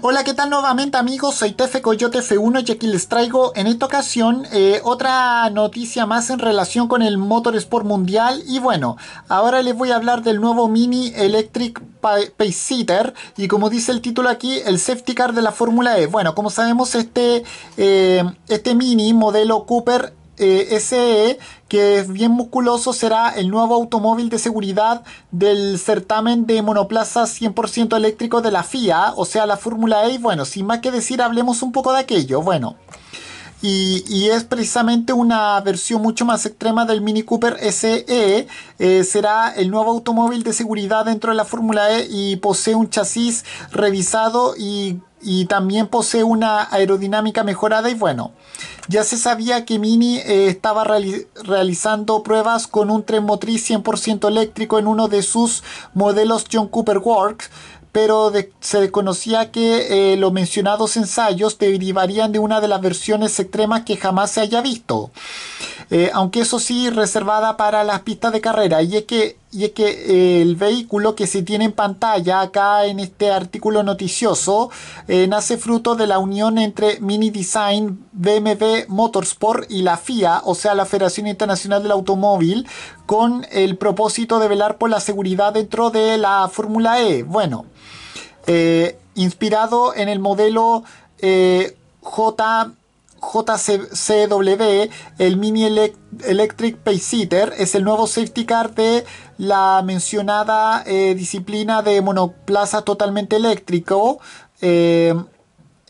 Hola, ¿qué tal nuevamente amigos? Soy Tefe Coyote F1 y aquí les traigo en esta ocasión eh, otra noticia más en relación con el Motorsport Mundial. Y bueno, ahora les voy a hablar del nuevo Mini Electric Setter y como dice el título aquí, el safety car de la Fórmula E. Bueno, como sabemos este, eh, este Mini modelo Cooper eh, SE, que es bien musculoso, será el nuevo automóvil de seguridad del certamen de monoplazas 100% eléctrico de la FIA, o sea, la Fórmula E. bueno, sin más que decir, hablemos un poco de aquello. Bueno y, es precisamente una versión mucho más extrema del Mini Cooper SE. Eh, será el nuevo automóvil de seguridad dentro de la Fórmula E y posee un chasis revisado y, también posee una aerodinámica mejorada y bueno. Ya se sabía que Mini eh, estaba realizando pruebas con un tren motriz 100% eléctrico en uno de sus modelos John Cooper Works, pero se desconocía que eh, los mencionados ensayos derivarían de una de las versiones extremas que jamás se haya visto. Eh, aunque eso sí reservada para las pistas de carrera. Y es que, y que eh, el vehículo que se tiene en pantalla acá en este artículo noticioso eh, nace fruto de la unión entre Mini Design, BMW Motorsport y la FIA, o sea la Federación Internacional del Automóvil, con el propósito de velar por la seguridad dentro de la Fórmula E. Bueno, inspirado en el modelo... J JCW, el Mini Electric Sitter, es el nuevo safety car de la mencionada eh, disciplina de monoplaza totalmente eléctrico. Eh,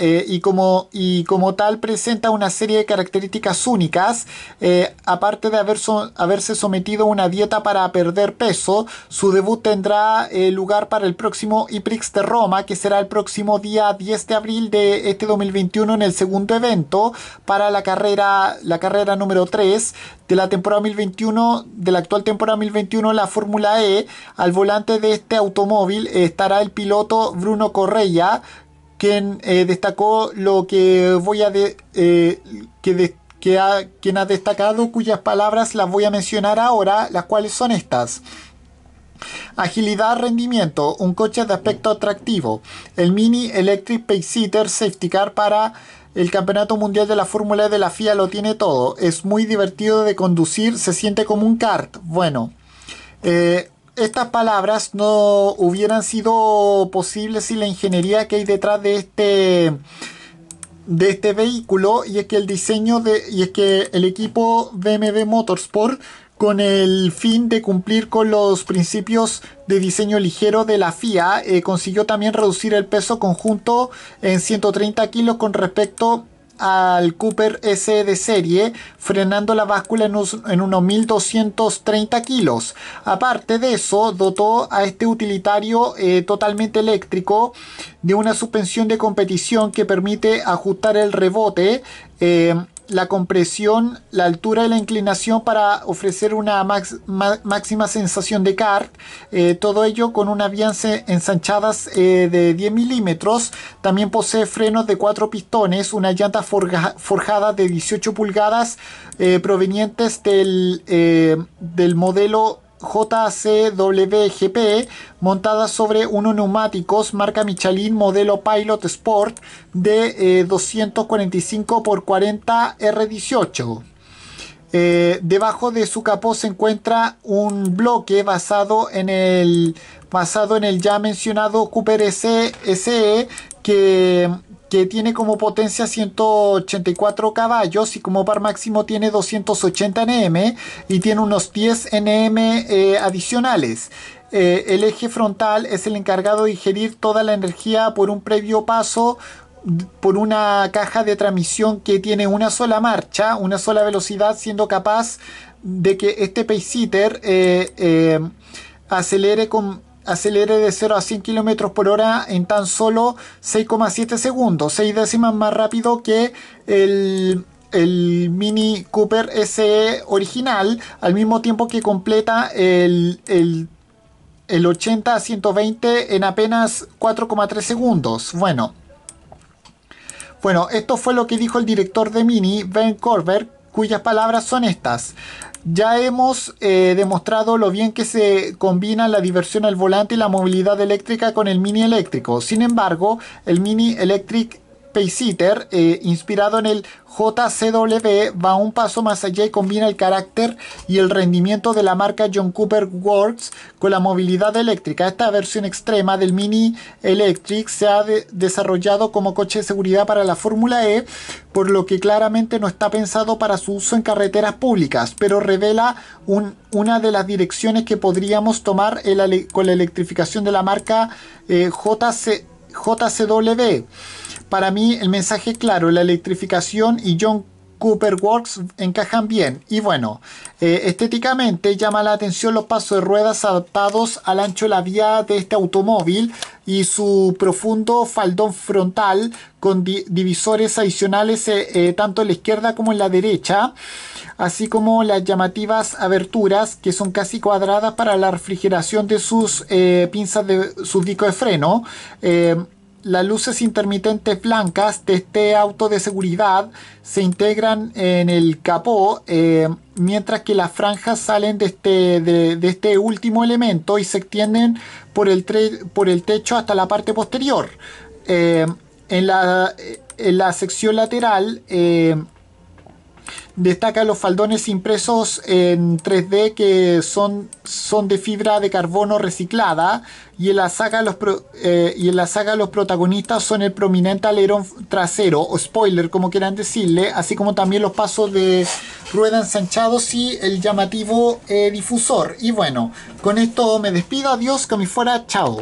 eh, y, como, y como tal presenta una serie de características únicas, eh, aparte de haber haberse sometido a una dieta para perder peso, su debut tendrá eh, lugar para el próximo IPRIX de Roma, que será el próximo día 10 de abril de este 2021 en el segundo evento para la carrera, la carrera número 3 de la temporada 2021, de la actual temporada 2021, la Fórmula E. Al volante de este automóvil estará el piloto Bruno Correia, quien eh, destacó lo que voy a eh, que, ha, quien ha destacado cuyas palabras las voy a mencionar ahora, las cuales son estas. Agilidad, rendimiento, un coche de aspecto atractivo, el Mini Electric Paceseater Safety Car para el Campeonato Mundial de la Fórmula e de la FIA lo tiene todo, es muy divertido de conducir, se siente como un kart, bueno, eh, estas palabras no hubieran sido posibles sin la ingeniería que hay detrás de este de este vehículo y es que el diseño de y es que el equipo BMW Motorsport con el fin de cumplir con los principios de diseño ligero de la FIA eh, consiguió también reducir el peso conjunto en 130 kilos con respecto a al Cooper S de serie, frenando la báscula en, unos 1.230 kilos. Aparte de eso, dotó a este utilitario eh, totalmente eléctrico de una suspensión de competición que permite ajustar el rebote. Eh, la compresión, la altura y la inclinación para ofrecer una máxima sensación de kart. Eh, todo ello con unas avianza ensanchadas eh, de 10 milímetros. También posee frenos de 4 pistones, una llanta forjada de 18 pulgadas eh, provenientes del, del modelo JCWGP montada sobre unos neumáticos marca Michelin modelo Pilot Sport de 245 x 40 R18. debajo de su capó se encuentra un bloque basado en el, basado en el ya mencionado Cooper SE que que tiene como potencia 184 caballos y como par máximo tiene 280 Nm y tiene unos 10 Nm eh, adicionales. Eh, el eje frontal es el encargado de ingerir toda la energía por un previo paso por una caja de transmisión que tiene una sola marcha, una sola velocidad, siendo capaz de que este Pace eh, acelere con Acelere de 0 a 100 km por hora en tan solo 6,7 segundos, 6 décimas más rápido que el el Mini Cooper SE original al mismo tiempo que completa el, el, 80 a 120 en apenas 4,3 segundos. Bueno. Bueno, esto fue lo que dijo el director de Mini, Ben Corber, cuyas palabras son estas. Ya hemos eh, demostrado lo bien que se combina la diversión al volante y la movilidad eléctrica con el Mini eléctrico. Sin embargo, el Mini Electric eh, inspirado en el JCW, va un paso más allá y combina el carácter y el rendimiento de la marca John Cooper Works con la movilidad eléctrica. Esta versión extrema del Mini Electric se ha desarrollado como coche de seguridad para la Fórmula E, por lo que claramente no está pensado para su uso en carreteras públicas, pero revela una de las direcciones que podríamos tomar con la electrificación de la marca eh, JCW JCW. Para mí el mensaje claro, la electrificación y John Cooper Works encajan bien. Y bueno, eh, estéticamente llama la atención los pasos de ruedas adaptados al ancho de la vía de este automóvil y su profundo faldón frontal con divisores adicionales eh, eh, tanto en la izquierda como en la derecha, así como las llamativas aberturas que son casi cuadradas para la refrigeración de sus pinzas de sus disco de freno las luces intermitentes blancas de este auto de seguridad se integran en el capó, eh, mientras que las franjas salen este, de este, último elemento y se extienden por el, techo hasta la parte posterior. Eh, eh, en, la, sección lateral, Destaca los faldones impresos en 3D que son, son de fibra de carbono reciclada y en, la saga los eh, y en la saga los protagonistas son el prominente alerón trasero o spoiler como quieran decirle, así como también los pasos de rueda ensanchados y el llamativo eh, difusor. Y bueno, con esto me despido, adiós, que me fuera, chao.